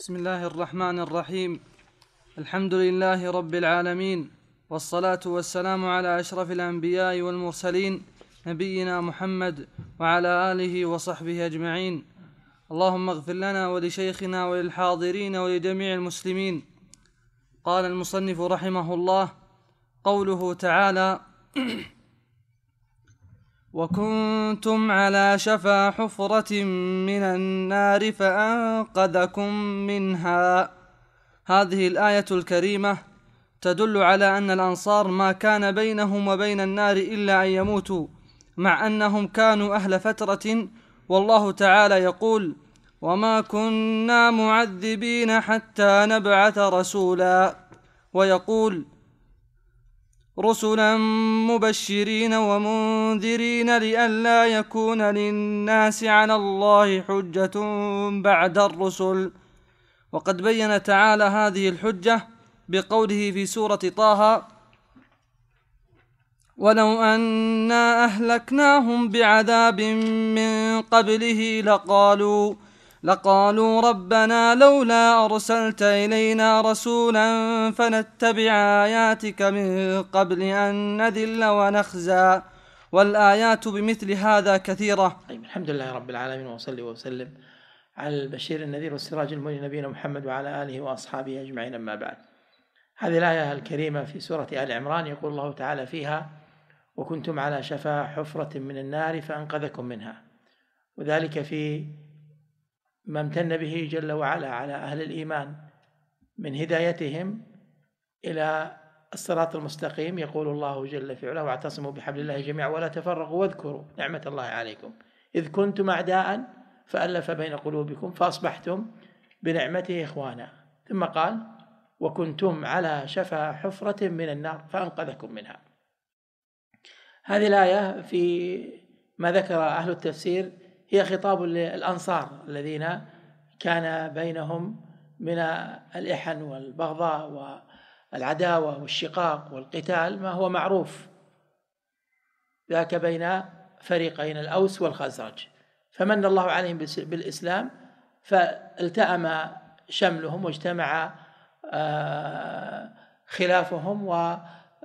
بسم الله الرحمن الرحيم الحمد لله رب العالمين والصلاه والسلام على اشرف الانبياء والمرسلين نبينا محمد وعلى اله وصحبه اجمعين اللهم اغفر لنا ولشيخنا وللحاضرين ولجميع المسلمين قال المصنف رحمه الله قوله تعالى وكنتم على شفا حفرة من النار فأنقذكم منها هذه الآية الكريمة تدل على أن الأنصار ما كان بينهم وبين النار إلا أن يموتوا مع أنهم كانوا أهل فترة والله تعالى يقول وما كنا معذبين حتى نبعث رسولا ويقول رسلا مبشرين ومنذرين لئلا يكون للناس على الله حجة بعد الرسل وقد بين تعالى هذه الحجة بقوله في سورة طه ولو أنا أهلكناهم بعذاب من قبله لقالوا لقالوا ربنا لولا أرسلت إلينا رسولا فنتبع آياتك من قبل أن نذل ونخزى والآيات بمثل هذا كثيرة طيب الحمد لله رب العالمين وصلي وسلم على البشير النذير والسراج المنير نبينا محمد وعلى آله وأصحابه أجمعين أما بعد هذه الآية الكريمة في سورة آل عمران يقول الله تعالى فيها وكنتم على شفا حفرة من النار فأنقذكم منها وذلك في ما امتن به جل وعلا على أهل الإيمان من هدايتهم إلى الصراط المستقيم يقول الله جل في علاه واعتصموا بحبل الله جميعا ولا تفرقوا واذكروا نعمة الله عليكم إذ كنتم أعداء فألف بين قلوبكم فأصبحتم بنعمته إخوانا ثم قال وكنتم على شفا حفرة من النار فأنقذكم منها هذه الآية في ما ذكر أهل التفسير هي خطاب للأنصار الذين كان بينهم من الإحن والبغضاء والعداوة والشقاق والقتال ما هو معروف ذاك بين فريقين الأوس والخزرج فمن الله عليهم بالإسلام فالتأم شملهم واجتمع آه، خلافهم وصلحت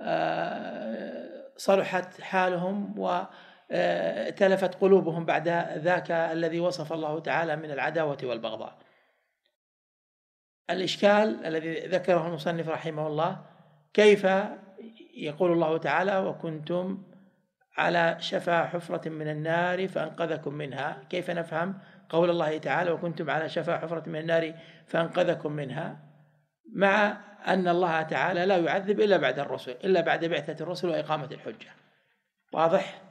آه، حالهم و آه، تلفت قلوبهم بعد ذاك الذي وصف الله تعالى من العداوة والبغضاء الإشكال الذي ذكره المصنف رحمه الله كيف يقول الله تعالى وكنتم على شفا حفرة من النار فأنقذكم منها كيف نفهم قول الله تعالى وكنتم على شفا حفرة من النار فأنقذكم منها مع أن الله تعالى لا يعذب إلا بعد الرسل إلا بعد بعثة الرسل وإقامة الحجة واضح؟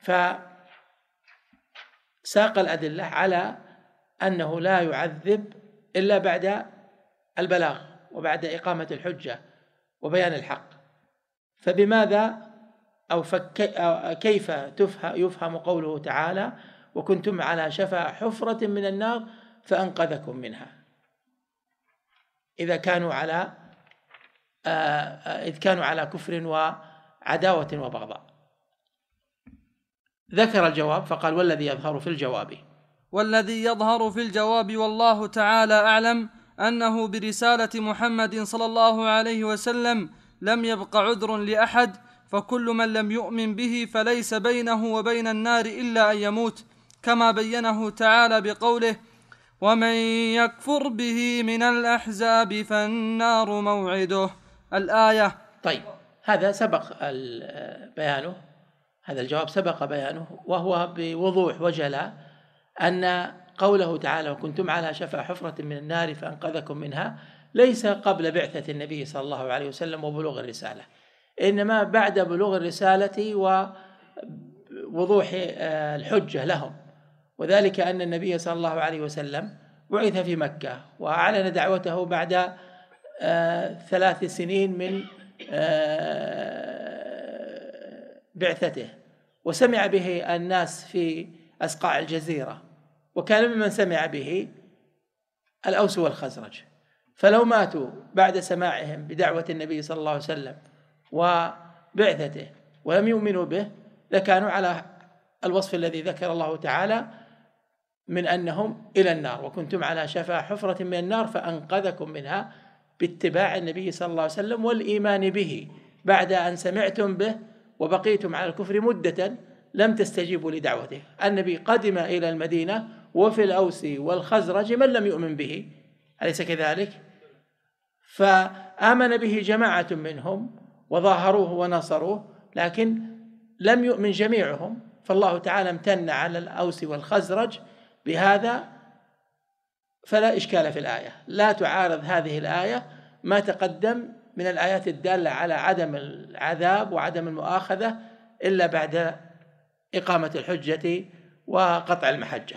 فساق الأدلة على أنه لا يعذب إلا بعد البلاغ وبعد إقامة الحجة وبيان الحق فبماذا أو, كيف تفهم يفهم قوله تعالى وكنتم على شفا حفرة من النار فأنقذكم منها إذا كانوا على آه، آه، إذ كانوا على كفر وعداوة وبغضاء ذكر الجواب فقال والذي يظهر في الجواب والذي يظهر في الجواب والله تعالى اعلم انه برساله محمد صلى الله عليه وسلم لم يبق عذر لاحد فكل من لم يؤمن به فليس بينه وبين النار الا ان يموت كما بينه تعالى بقوله ومن يكفر به من الاحزاب فالنار موعده الايه طيب هذا سبق بيانه هذا الجواب سبق بيانه وهو بوضوح وجلاء أن قوله تعالى وكنتم على شفا حفرة من النار فأنقذكم منها ليس قبل بعثة النبي صلى الله عليه وسلم وبلوغ الرسالة إنما بعد بلوغ الرسالة ووضوح آه، الحجة لهم وذلك أن النبي صلى الله عليه وسلم بعث في مكة وأعلن دعوته بعد آه، ثلاث سنين من آه، بعثته وسمع به الناس في أسقاع الجزيرة وكان ممن سمع به الأوس والخزرج فلو ماتوا بعد سماعهم بدعوة النبي صلى الله عليه وسلم وبعثته ولم يؤمنوا به لكانوا على الوصف الذي ذكر الله تعالى من انهم الى النار وكنتم على شفا حفره من النار فانقذكم منها باتباع النبي صلى الله عليه وسلم والايمان به بعد ان سمعتم به وبقيتم على الكفر مدة لم تستجيبوا لدعوته النبي قدم إلى المدينة وفي الأوس والخزرج من لم يؤمن به أليس كذلك؟ فآمن به جماعة منهم وظاهروه ونصروه لكن لم يؤمن جميعهم فالله تعالى امتن على الأوس والخزرج بهذا فلا إشكال في الآية لا تعارض هذه الآية ما تقدم من الآيات الدالة على عدم العذاب وعدم المؤاخذة إلا بعد إقامة الحجة وقطع المحجة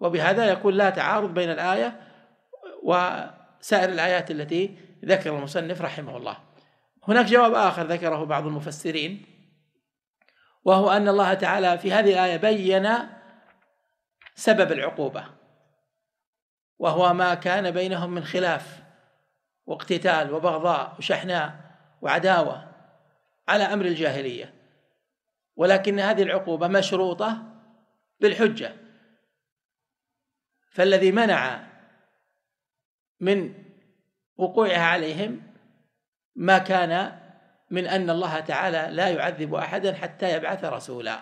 وبهذا يكون لا تعارض بين الآية وسائر الآيات التي ذكر المصنف رحمه الله هناك جواب آخر ذكره بعض المفسرين وهو أن الله تعالى في هذه الآية بين سبب العقوبة وهو ما كان بينهم من خلاف واقتتال وبغضاء وشحناء وعداوة على أمر الجاهلية ولكن هذه العقوبة مشروطة بالحجة فالذي منع من وقوعها عليهم ما كان من أن الله تعالى لا يعذب أحدا حتى يبعث رسولا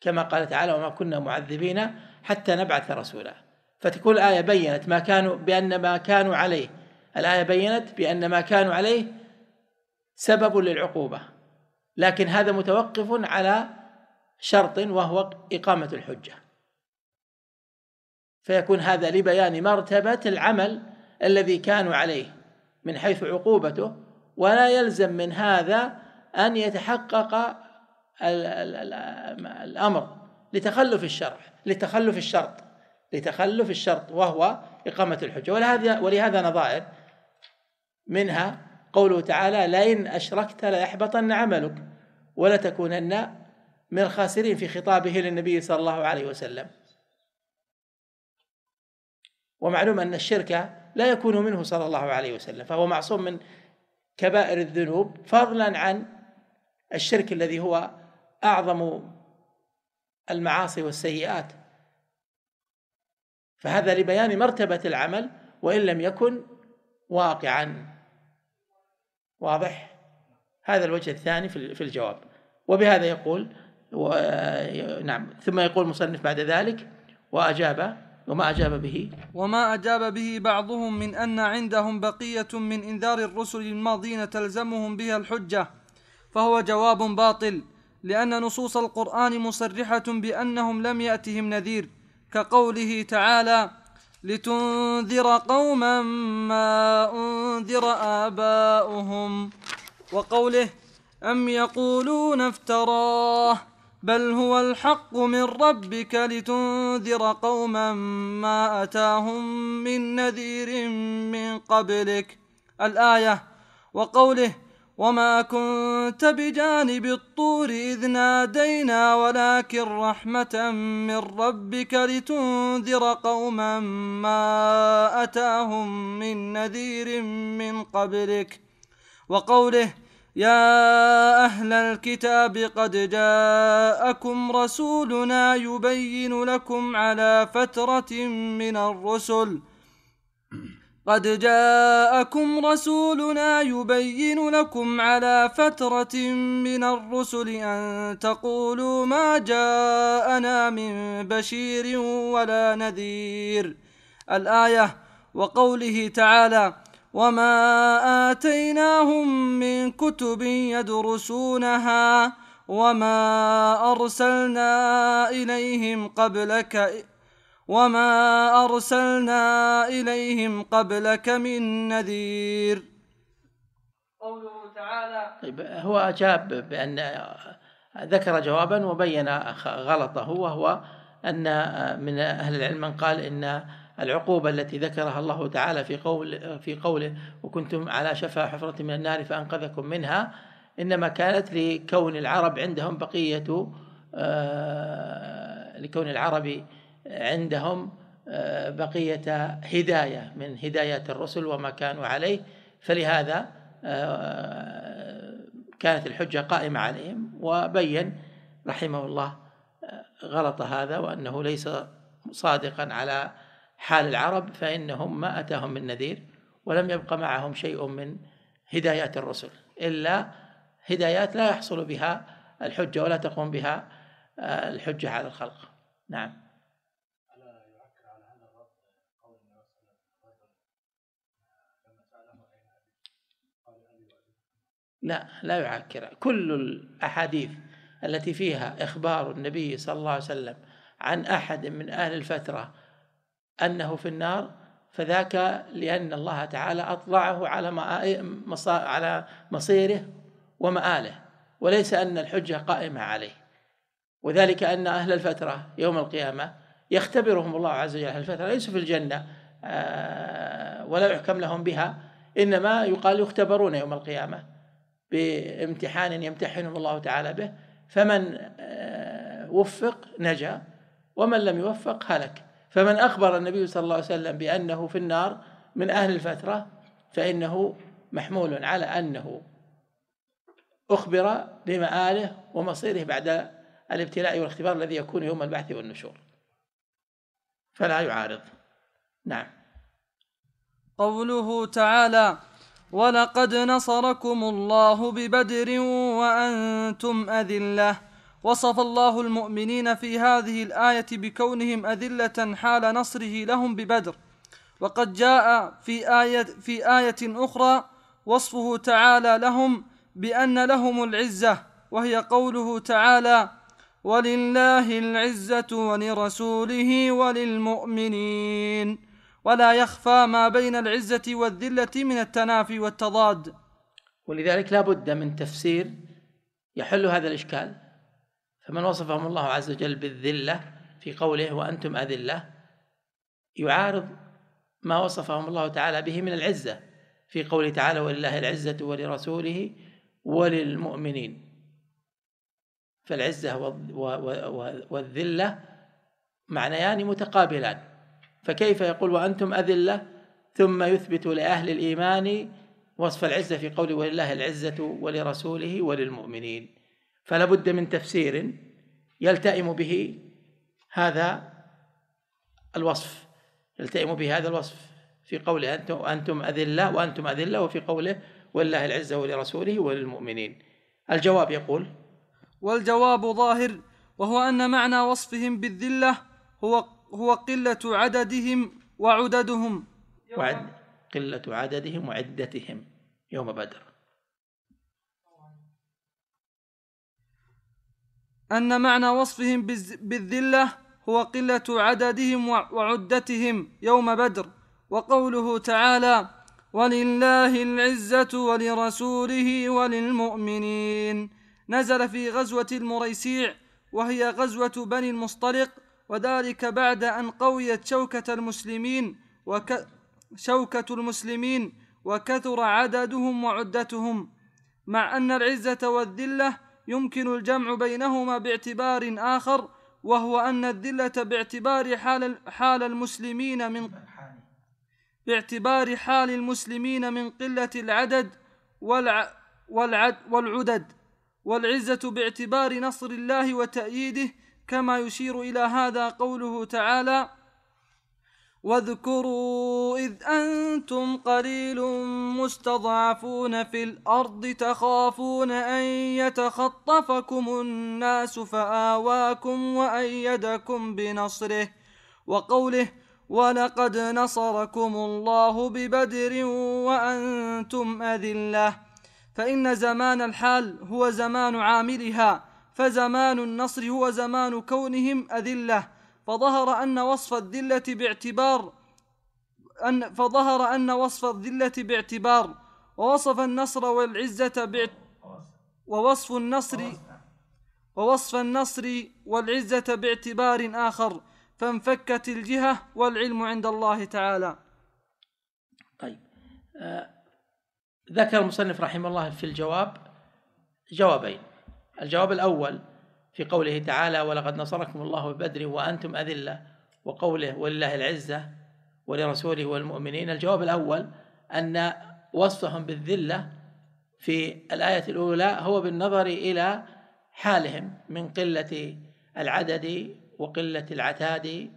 كما قال تعالى وما كنا معذبين حتى نبعث رسولا فتكون الآية بينت ما كانوا بأن ما كانوا عليه الآية بينت بأن ما كانوا عليه سبب للعقوبة لكن هذا متوقف على شرط وهو إقامة الحجة فيكون هذا لبيان مرتبة العمل الذي كانوا عليه من حيث عقوبته ولا يلزم من هذا أن يتحقق الأمر لتخلف الشرع لتخلف الشرط لتخلف الشرط وهو إقامة الحجة ولهذا ولهذا نظائر منها قوله تعالى لئن أشركت ليحبطن عملك ولتكونن من الخاسرين في خطابه للنبي صلى الله عليه وسلم ومعلوم أن الشرك لا يكون منه صلى الله عليه وسلم فهو معصوم من كبائر الذنوب فضلا عن الشرك الذي هو أعظم المعاصي والسيئات فهذا لبيان مرتبة العمل وإن لم يكن واقعا واضح هذا الوجه الثاني في الجواب وبهذا يقول و... نعم ثم يقول المصنف بعد ذلك وأجاب وما أجاب به وما أجاب به بعضهم من أن عندهم بقية من إنذار الرسل الماضين تلزمهم بها الحجة فهو جواب باطل لأن نصوص القرآن مصرحة بأنهم لم يأتهم نذير كقوله تعالى لتنذر قوما ما أنذر آباؤهم وقوله أم يقولون افتراه بل هو الحق من ربك لتنذر قوما ما أتاهم من نذير من قبلك الآية وقوله وما كنت بجانب الطور إذ نادينا ولكن رحمة من ربك لتنذر قوما ما أتاهم من نذير من قبلك وقوله يا أهل الكتاب قد جاءكم رسولنا يبين لكم على فترة من الرسل قد جاءكم رسولنا يبين لكم على فترة من الرسل أن تقولوا ما جاءنا من بشير ولا نذير الآية وقوله تعالى وما آتيناهم من كتب يدرسونها وما أرسلنا إليهم قبلك وما أرسلنا إليهم قبلك من نذير قوله تعالى طيب هو أجاب بأن ذكر جوابا وبين غلطه وهو أن من أهل العلم من قال إن العقوبة التي ذكرها الله تعالى في قول في قوله وكنتم على شفا حفرة من النار فأنقذكم منها إنما كانت لكون العرب عندهم بقية آه، لكون العرب عندهم آه، بقية هداية من هداية الرسل وما كانوا عليه فلهذا آه، كانت الحجة قائمة عليهم وبين رحمه الله آه، غلط هذا وأنه ليس صادقا على حال العرب فإنهم ما أتاهم من نذير ولم يبق معهم شيء من هدايات الرسل إلا هدايات لا يحصل بها الحجة ولا تقوم بها الحجة على الخلق نعم لا لا يعكر كل الأحاديث التي فيها إخبار النبي صلى الله عليه وسلم عن أحد من أهل الفترة أنه في النار فذاك لأن الله تعالى أطلعه على على مصيره ومآله وليس أن الحجة قائمة عليه وذلك أن أهل الفترة يوم القيامة يختبرهم الله عز وجل أهل الفترة ليسوا في الجنة آه، ولا يحكم لهم بها إنما يقال يختبرون يوم القيامة بامتحان يمتحنه الله تعالى به فمن آه، وفق نجا ومن لم يوفق هلك فمن أخبر النبي صلى الله عليه وسلم بأنه في النار من أهل الفترة فإنه محمول على أنه أخبر بمآله ومصيره بعد الابتلاء والاختبار الذي يكون يوم البعث والنشور فلا يعارض نعم قوله تعالى ولقد نصركم الله ببدر وأنتم أذلة وصف الله المؤمنين في هذه الآية بكونهم أذلة حال نصره لهم ببدر وقد جاء في آية, في آية أخرى وصفه تعالى لهم بأن لهم العزة وهي قوله تعالى ولله العزة ولرسوله وللمؤمنين ولا يخفى ما بين العزة والذلة من التنافي والتضاد ولذلك لا بد من تفسير يحل هذا الإشكال فمن وصفهم الله عز وجل بالذلة في قوله وأنتم أذلة يعارض ما وصفهم الله تعالى به من العزة في قوله تعالى ولله العزة ولرسوله وللمؤمنين فالعزة والذلة معنيان متقابلان فكيف يقول وأنتم أذلة ثم يثبت لأهل الإيمان وصف العزة في قوله ولله العزة ولرسوله وللمؤمنين فلا بد من تفسير يلتئم به هذا الوصف يلتئم به هذا الوصف في قوله أنتم أنتم أذلة وأنتم أذلة وفي قوله ولله العزة ولرسوله وللمؤمنين الجواب يقول والجواب ظاهر وهو أن معنى وصفهم بالذلة هو هو قلة عددهم وعددهم وعد قلة عددهم وعدتهم يوم بدر أن معنى وصفهم بالذلة هو قلة عددهم وعدتهم يوم بدر وقوله تعالى ولله العزة ولرسوله وللمؤمنين نزل في غزوة المريسيع وهي غزوة بني المصطلق وذلك بعد أن قويت شوكة المسلمين وك شوكة المسلمين وكثر عددهم وعدتهم مع أن العزة والذلة يمكن الجمع بينهما باعتبار آخر وهو أن الذلة باعتبار حال حال المسلمين من باعتبار حال المسلمين من قلة العدد والع والعدد والعزة باعتبار نصر الله وتأييده كما يشير الى هذا قوله تعالى واذكروا اذ انتم قليل مستضعفون في الارض تخافون ان يتخطفكم الناس فاواكم وايدكم بنصره وقوله ولقد نصركم الله ببدر وانتم اذله فان زمان الحال هو زمان عاملها فزمان النصر هو زمان كونهم أذلة فظهر أن وصف الذلة باعتبار أن فظهر أن وصف الذلة باعتبار ووصف النصر والعزة ووصف النصر ووصف النصر والعزة باعتبار آخر فانفكت الجهة والعلم عند الله تعالى طيب آه ذكر المصنف رحمه الله في الجواب جوابين الجواب الأول في قوله تعالى ولقد نصركم الله ببدر وأنتم أذلة وقوله ولله العزة ولرسوله والمؤمنين الجواب الأول أن وصفهم بالذلة في الآية الأولى هو بالنظر إلى حالهم من قلة العدد وقلة العتاد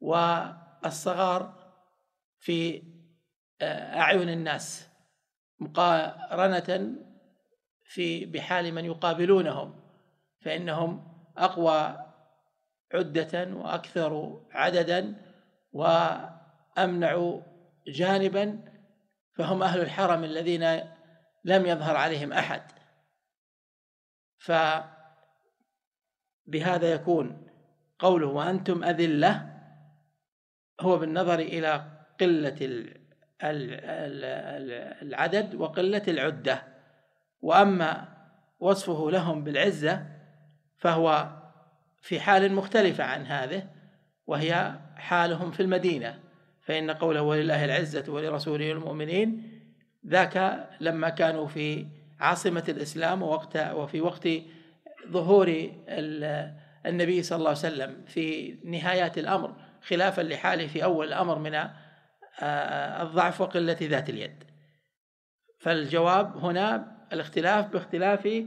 والصغار في آه، أعين الناس مقارنة في بحال من يقابلونهم فإنهم أقوى عدة وأكثر عددا وأمنع جانبا فهم أهل الحرم الذين لم يظهر عليهم أحد فبهذا يكون قوله وأنتم أذلة هو بالنظر إلى قلة العدد وقلة العده واما وصفه لهم بالعزه فهو في حال مختلفه عن هذه وهي حالهم في المدينه فان قوله ولله العزه ولرسوله المؤمنين ذاك لما كانوا في عاصمه الاسلام ووقت وفي وقت ظهور النبي صلى الله عليه وسلم في نهايات الامر خلافا لحاله في اول الامر من آه، آه، الضعف وقله ذات اليد فالجواب هنا الاختلاف باختلاف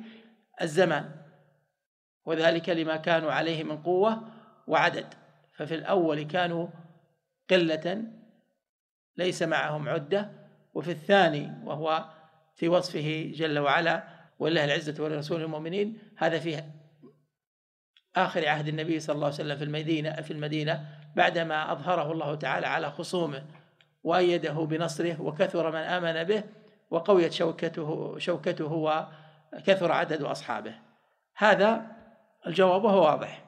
الزمان وذلك لما كانوا عليه من قوة وعدد ففي الأول كانوا قلة ليس معهم عدة وفي الثاني وهو في وصفه جل وعلا ولله العزة ولرسول المؤمنين هذا في آخر عهد النبي صلى الله عليه وسلم في المدينة في المدينة بعدما أظهره الله تعالى على خصومه وأيده بنصره وكثر من آمن به وقويت شوكته شوكته وكثر عدد أصحابه هذا الجواب وهو واضح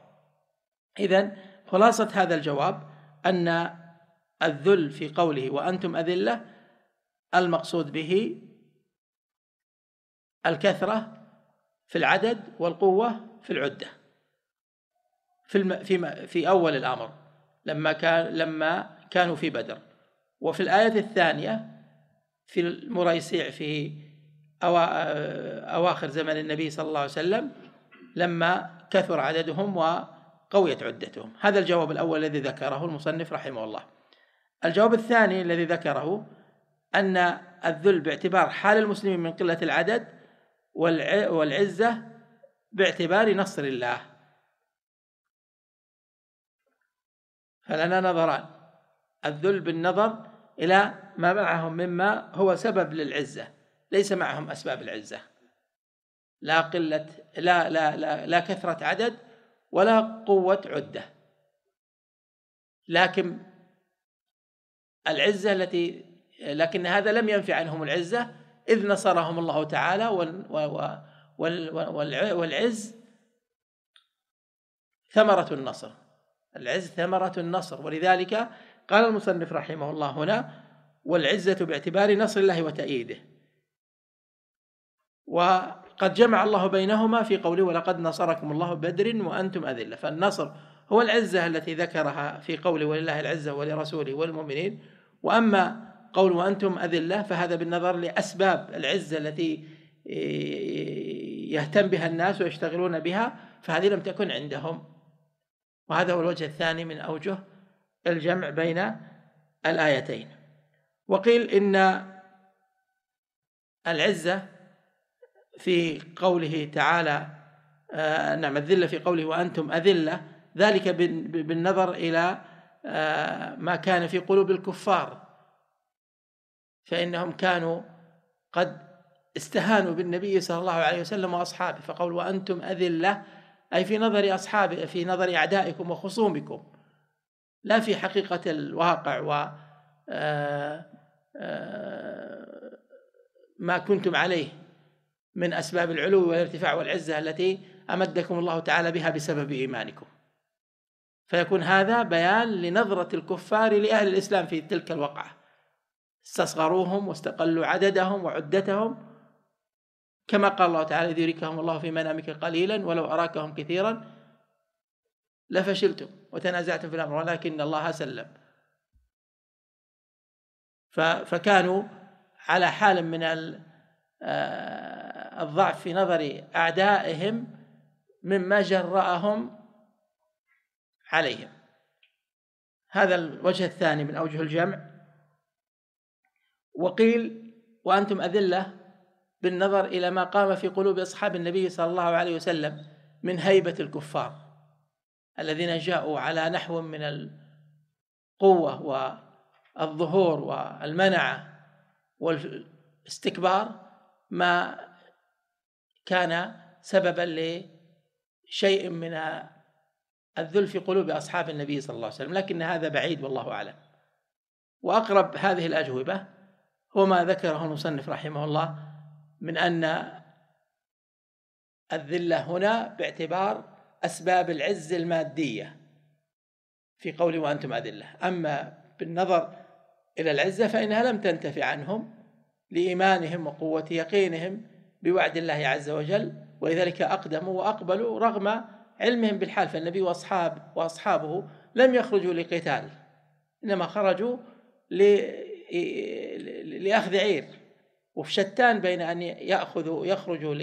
إذا خلاصة هذا الجواب أن الذل في قوله وأنتم أذلة المقصود به الكثرة في العدد والقوة في العدة في الم... في في أول الأمر لما كان لما كانوا في بدر وفي الآية الثانية في المريسيع في آه، أواخر زمن النبي صلى الله عليه وسلم لما كثر عددهم وقويت عدتهم هذا الجواب الأول الذي ذكره المصنف رحمه الله الجواب الثاني الذي ذكره أن الذل باعتبار حال المسلمين من قلة العدد والعزة باعتبار نصر الله فلنا نظران الذل بالنظر إلى ما معهم مما هو سبب للعزة ليس معهم أسباب العزة لا قلة لا لا لا, لا كثرة عدد ولا قوة عدة لكن العزة التي لكن هذا لم ينفي عنهم العزة إذ نصرهم الله تعالى والعز ثمرة النصر العز ثمرة النصر ولذلك قال المصنف رحمه الله هنا والعزة باعتبار نصر الله وتأييده وقد جمع الله بينهما في قوله ولقد نصركم الله بدر وأنتم أذلة فالنصر هو العزة التي ذكرها في قوله ولله العزة ولرسوله والمؤمنين وأما قول وأنتم أذلة فهذا بالنظر لأسباب العزة التي إيه، يهتم بها الناس ويشتغلون بها فهذه لم تكن عندهم وهذا هو الوجه الثاني من أوجه الجمع بين الآيتين وقيل إن العزة في قوله تعالى آه، نعم الذلة في قوله وأنتم أذلة ذلك بالنظر إلى آه، ما كان في قلوب الكفار فإنهم كانوا قد استهانوا بالنبي صلى الله عليه وسلم وأصحابه فقول وأنتم أذلة أي في نظر أصحابه في نظر أعدائكم وخصومكم لا في حقيقة الواقع و آه، آه، ما كنتم عليه من أسباب العلو والارتفاع والعزة التي أمدكم الله تعالى بها بسبب إيمانكم فيكون هذا بيان لنظرة الكفار لأهل الإسلام في تلك الوقعة استصغروهم واستقلوا عددهم وعدتهم كما قال الله تعالى إذ يريكهم الله في منامك قليلا ولو أراكهم كثيرا لفشلتم وتنازعتم في الأمر ولكن الله سلم فكانوا على حال من آه، الضعف في نظر أعدائهم مما جرأهم عليهم هذا الوجه الثاني من أوجه الجمع وقيل وأنتم أذلة بالنظر إلى ما قام في قلوب أصحاب النبي صلى الله عليه وسلم من هيبة الكفار الذين جاءوا على نحو من القوة والظهور والمنعة والاستكبار ما كان سببا لشيء من الذل في قلوب أصحاب النبي صلى الله عليه وسلم لكن هذا بعيد والله أعلم وأقرب هذه الأجوبة هو ما ذكره المصنف رحمه الله من أن الذلة هنا باعتبار أسباب العز المادية في قول وأنتم أدلة أما بالنظر إلى العزة فإنها لم تنتفع عنهم لإيمانهم وقوة يقينهم بوعد الله عز وجل ولذلك أقدموا وأقبلوا رغم علمهم بالحال فالنبي وأصحاب وأصحابه لم يخرجوا لقتال إنما خرجوا لأخذ عير وفي شتان بين أن يأخذوا يخرجوا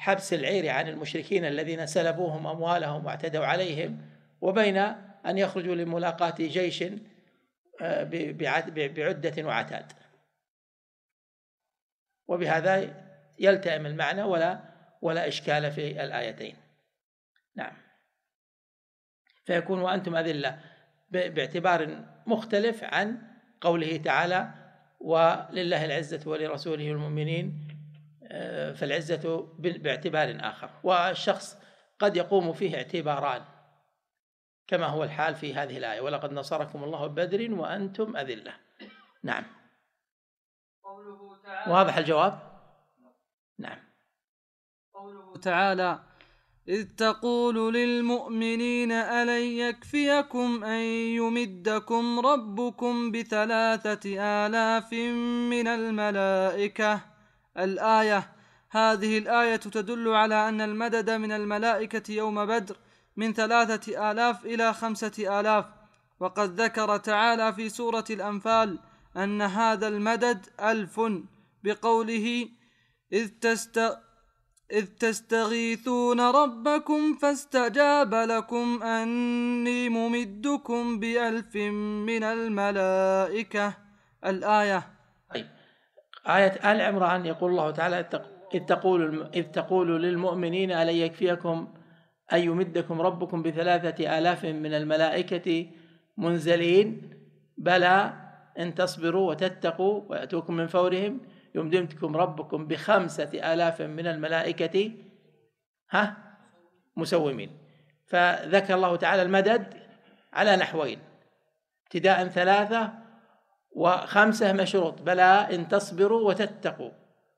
حبس العير عن المشركين الذين سلبوهم اموالهم واعتدوا عليهم وبين ان يخرجوا لملاقاه جيش آه، بعده وعتاد وبهذا يلتئم المعنى ولا ولا اشكال في الايتين نعم فيكون وانتم اذله باعتبار مختلف عن قوله تعالى ولله العزه ولرسوله والمؤمنين آه، فالعزة باعتبار آخر والشخص قد يقوم فيه اعتباران كما هو الحال في هذه الآية ولقد نصركم الله ببدر وأنتم أذلة نعم واضح الجواب نعم قوله تعالى إذ تقول للمؤمنين ألن يكفيكم أن يمدكم ربكم بثلاثة آلاف من الملائكة الآية هذه الآية تدل على أن المدد من الملائكة يوم بدر من ثلاثة آلاف إلى خمسة آلاف وقد ذكر تعالى في سورة الأنفال أن هذا المدد ألف بقوله إذ تست إذ تستغيثون ربكم فاستجاب لكم أني ممدكم بألف من الملائكة الآية آية آل عمران يقول الله تعالى إذ تقول إذ تقول للمؤمنين ألن يكفيكم أن يمدكم ربكم بثلاثة آلاف من الملائكة منزلين بلى إن تصبروا وتتقوا ويأتوكم من فورهم يمدمتكم ربكم بخمسة آلاف من الملائكة ها مسومين فذكر الله تعالى المدد على نحوين ابتداء ثلاثة وخمسة مشروط بلى إن تصبروا وتتقوا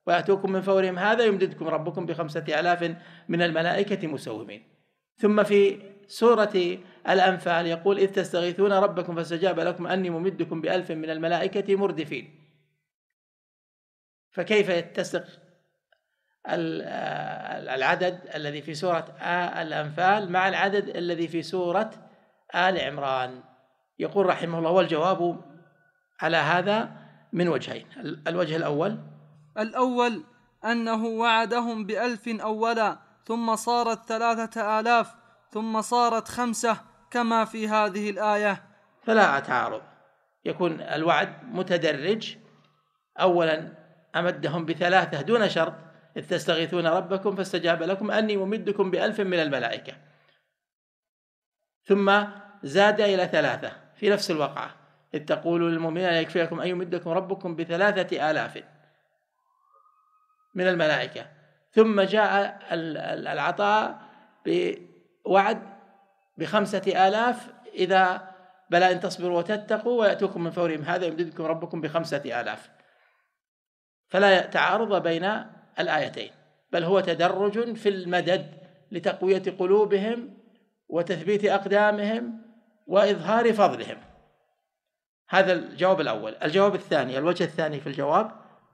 ويأتوكم من فورهم هذا يمددكم ربكم بخمسة آلاف من الملائكة مسومين ثم في سورة الأنفال يقول إذ تستغيثون ربكم فاستجاب لكم أني ممدكم بألف من الملائكة مردفين فكيف يتسق آه، العدد الذي في سورة الأنفال مع العدد الذي في سورة آل عمران يقول رحمه الله والجواب على هذا من وجهين الوجه الأول الأول أنه وعدهم بألف أولا ثم صارت ثلاثة آلاف ثم صارت خمسة كما في هذه الآية فلا أتعارض يكون الوعد متدرج أولا أمدهم بثلاثة دون شرط إذ تستغيثون ربكم فاستجاب لكم أني ممدكم بألف من الملائكة ثم زاد إلى ثلاثة في نفس الوقعة إذ تقولوا للمؤمنين يكفيكم أن يمدكم ربكم بثلاثة آلاف من الملائكة ثم جاء العطاء بوعد بخمسة آلاف إذا بلى إن تصبروا وتتقوا ويأتوكم من فورهم هذا يمددكم ربكم بخمسة آلاف فلا تعارض بين الآيتين بل هو تدرج في المدد لتقوية قلوبهم وتثبيت أقدامهم وإظهار فضلهم هذا الجواب الأول الجواب الثاني الوجه الثاني في الجواب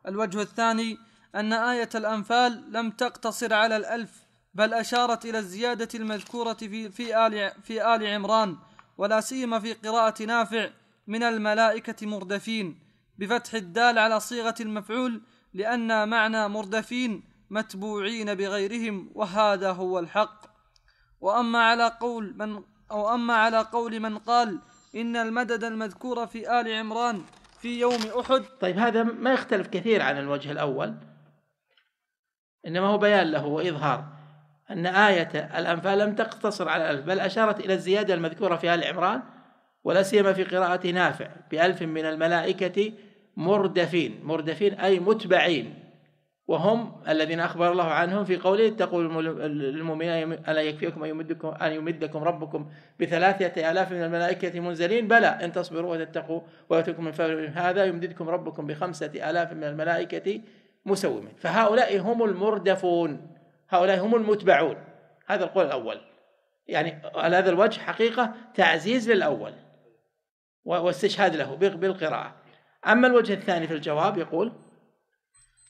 الوجه الثاني أن آية الأنفال لم تقتصر على الألف بل أشارت إلى الزيادة المذكورة في في آل في آل عمران ولا سيما في قراءة نافع من الملائكة مردفين بفتح الدال على صيغة المفعول لأن معنى مردفين متبوعين بغيرهم وهذا هو الحق وأما على قول من أو أما على قول من قال إن المدد المذكور في آل عمران في يوم أحد طيب هذا ما يختلف كثير عن الوجه الأول إنما هو بيان له وإظهار أن آية الأنفال لم تقتصر على الألف بل أشارت إلى الزيادة المذكورة في آل عمران ولا سيما في قراءة نافع بألف من الملائكة مردفين مردفين أي متبعين وهم الذين أخبر الله عنهم في قوله اتقوا المؤمنين ألا يكفيكم أن يمدكم, أن يمدكم ربكم بثلاثة آلاف من الملائكة منزلين بلى إن تصبروا وتتقوا ويأتكم من فضل هذا يمددكم ربكم بخمسة آلاف من الملائكة مسومين فهؤلاء هم المردفون هؤلاء هم المتبعون هذا القول الأول يعني على هذا الوجه حقيقة تعزيز للأول واستشهاد له بالقراءة أما الوجه الثاني في الجواب يقول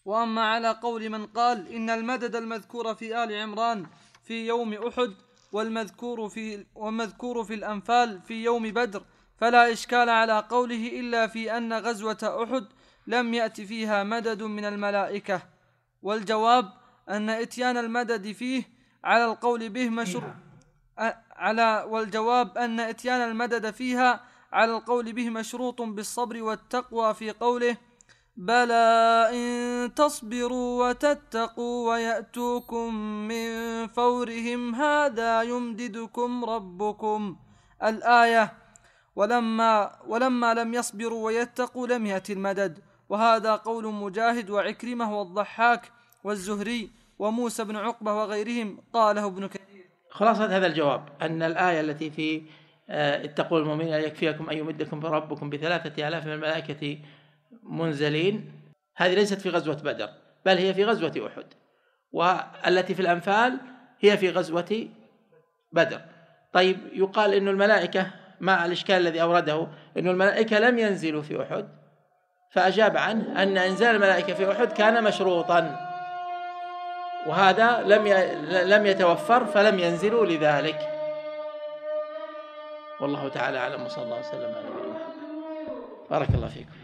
وأما على قول من قال إن المدد المذكور في آل عمران في يوم أحد والمذكور في والمذكور في الأنفال في يوم بدر فلا إشكال على قوله إلا في أن غزوة أحد لم يأت فيها مدد من الملائكة والجواب أن إتيان المدد فيه على القول به مشروع على والجواب أن إتيان المدد فيها على القول به مشروط بالصبر والتقوى في قوله بلى إن تصبروا وتتقوا ويأتوكم من فورهم هذا يمددكم ربكم الآية ولما, ولما لم يصبروا ويتقوا لم يأتي المدد وهذا قول مجاهد وعكرمة والضحاك والزهري وموسى بن عقبة وغيرهم قاله ابن كثير خلاصة هذا الجواب أن الآية التي في آه، اتقوا المؤمنين يكفيكم أن يمدكم ربكم بثلاثة آلاف من الملائكة منزلين هذه ليست في غزوة بدر بل هي في غزوة أحد والتي في الأنفال هي في غزوة بدر طيب يقال أن الملائكة مع الإشكال الذي أورده أن الملائكة لم ينزلوا في أحد فأجاب عنه أن إنزال الملائكة في أحد كان مشروطا وهذا لم لم يتوفر فلم ينزلوا لذلك والله تعالى أعلم وصلى الله وسلم على نبينا محمد بارك الله فيكم